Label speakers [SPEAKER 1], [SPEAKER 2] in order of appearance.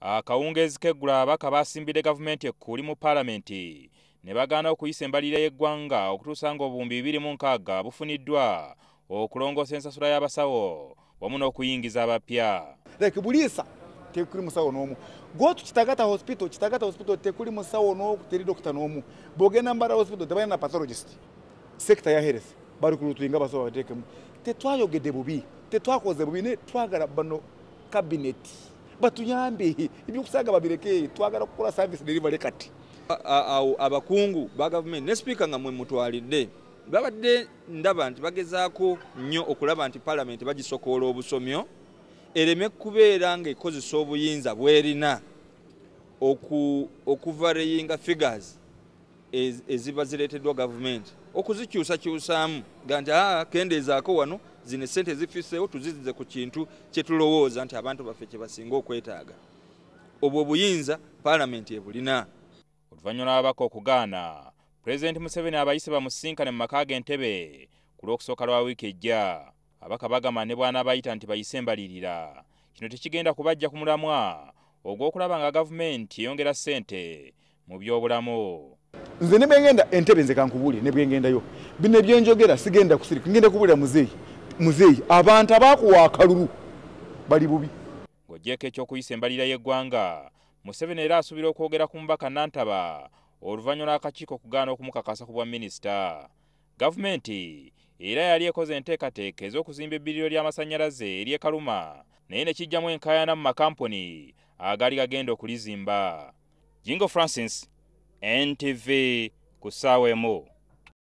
[SPEAKER 1] akawungeezi k'eggulo ababaka basimbire gavumenti ekkuuli mu paalamenti ne bagaana okuyisa embalirira y'eggwanga okutuusa ng'obuwumbi 26 bufuniddwa okulongoosa ensasula y'abasawo wamu n'okuyingiza abapya
[SPEAKER 2] ekibuliisa tekuli musawo n'omu gwotu kitagata hospito kitagata hospito tekuli musawo n'oku teri dokita n'omu bogenda mbara hospito tebaina na patologist sekita ya heresi bari kulutuinga abasawo batekemu tetwayogedde bubi tetwakoze bubi ne twagara bano kabineti batuyambe ebyokusanga babireke twagala kukola service delivery kati awo
[SPEAKER 3] abakungu ba gavumenti ne sipiika nga mwe mutwalidde babadde ndaba nti bagezaako nnyo okulaba nti paalamenti bagisokoola obusomyo ereme kubeera ngaekozesa obuyinza bwerina okuvareyinga figures eziba zireeteddwa gavumenti okuzikyusakyusaamu ga nti ah, kendeezaako wano zine sente zifiseo tuzizize ku kintu kyetulowooza nti abantu baffe kye basinga okwetaaga obwo buyinza paalamenti ebulina oluvannyuma lw'ababaka
[SPEAKER 1] okugaana pulezidenti museveni abayise bamusinkane mu maka g'entebe ku lw'okusooka lwa wiiki ejja ababaka bagamba ne bwanaabayita nti bayise embalirira kino tekigenda kubajja ku mulamwa ogw'okulaba nga gavumenti eyongera sente mu by'obulamu
[SPEAKER 2] nze ne bwe ngenda entebe nze kankubuule ne bwe ngendayo bino ebyenjogera sigenda kusirika ngenda kubuulira muzeeyi muzeeyi abantu abaakuwa akalulu bali bubi
[SPEAKER 1] ng'oggyeko ekyokuyisa embalira y'eggwanga museveni era asuubira okwogera ku mubaka nantaba oluvannyuma lw'akakiiko okugaana okumukakasa ku bwa minisita gavumenti era yali ekoze enteekateeka ez'okuzimba ebbiriro ly'amasannyalaze ery'e kaluma naye ne kijjamu enkaayana mu makampuni agaali gagenda okulizimba jingo francis ntv ku ssaawa emu